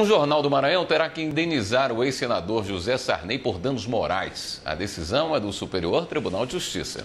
Um jornal do Maranhão terá que indenizar o ex-senador José Sarney por danos morais. A decisão é do Superior Tribunal de Justiça.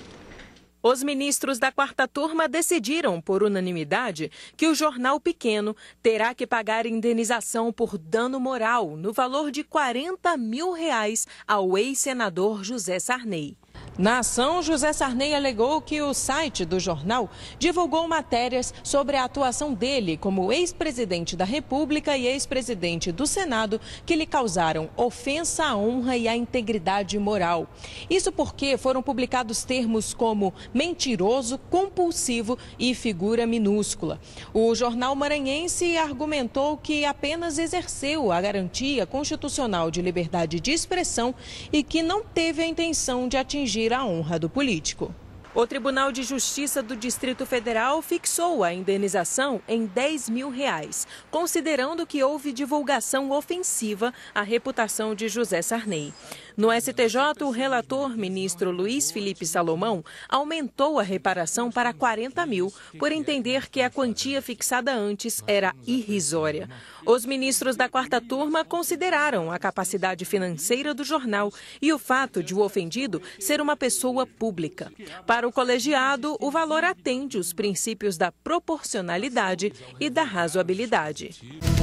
Os ministros da quarta turma decidiram, por unanimidade, que o jornal pequeno terá que pagar indenização por dano moral no valor de 40 mil reais ao ex-senador José Sarney. Na ação, José Sarney alegou que o site do jornal divulgou matérias sobre a atuação dele como ex-presidente da República e ex-presidente do Senado que lhe causaram ofensa à honra e à integridade moral. Isso porque foram publicados termos como mentiroso, compulsivo e figura minúscula. O jornal maranhense argumentou que apenas exerceu a garantia constitucional de liberdade de expressão e que não teve a intenção de atingir ferir a honra do político. O Tribunal de Justiça do Distrito Federal fixou a indenização em 10 mil reais, considerando que houve divulgação ofensiva à reputação de José Sarney. No STJ, o relator, ministro Luiz Felipe Salomão, aumentou a reparação para 40 mil, por entender que a quantia fixada antes era irrisória. Os ministros da quarta turma consideraram a capacidade financeira do jornal e o fato de o ofendido ser uma pessoa pública. Para o colegiado, o valor atende os princípios da proporcionalidade e da razoabilidade.